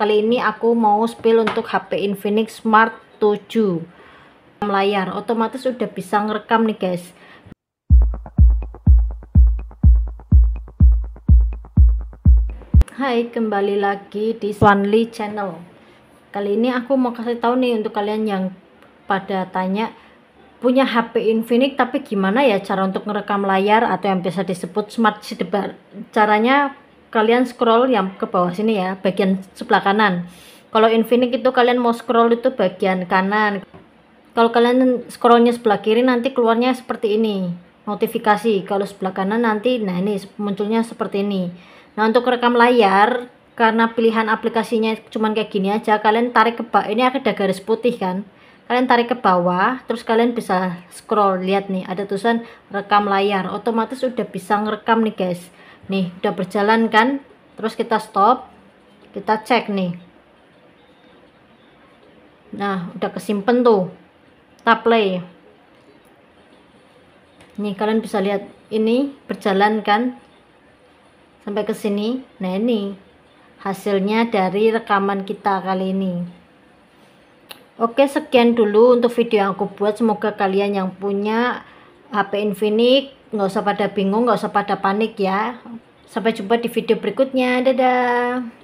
kali ini aku mau spill untuk HP Infinix Smart 7 layar otomatis udah bisa ngerekam nih guys Hai kembali lagi di Swanly channel kali ini aku mau kasih tahu nih untuk kalian yang pada tanya punya HP Infinix tapi gimana ya cara untuk ngerekam layar atau yang biasa disebut smart sidebar caranya kalian scroll yang ke bawah sini ya bagian sebelah kanan kalau infinite itu kalian mau scroll itu bagian kanan kalau kalian scrollnya sebelah kiri nanti keluarnya seperti ini notifikasi kalau sebelah kanan nanti nah ini munculnya seperti ini nah untuk rekam layar karena pilihan aplikasinya cuman kayak gini aja kalian tarik ke bawah ini ada garis putih kan kalian tarik ke bawah terus kalian bisa scroll lihat nih ada tulisan rekam layar otomatis udah bisa ngerekam nih guys nih udah berjalan kan terus kita stop kita cek nih nah udah kesimpan tuh kita play nih kalian bisa lihat ini berjalan kan sampai ke sini nah ini hasilnya dari rekaman kita kali ini oke sekian dulu untuk video yang aku buat semoga kalian yang punya HP Infinix nggak usah pada bingung nggak usah pada panik ya sampai jumpa di video berikutnya dadah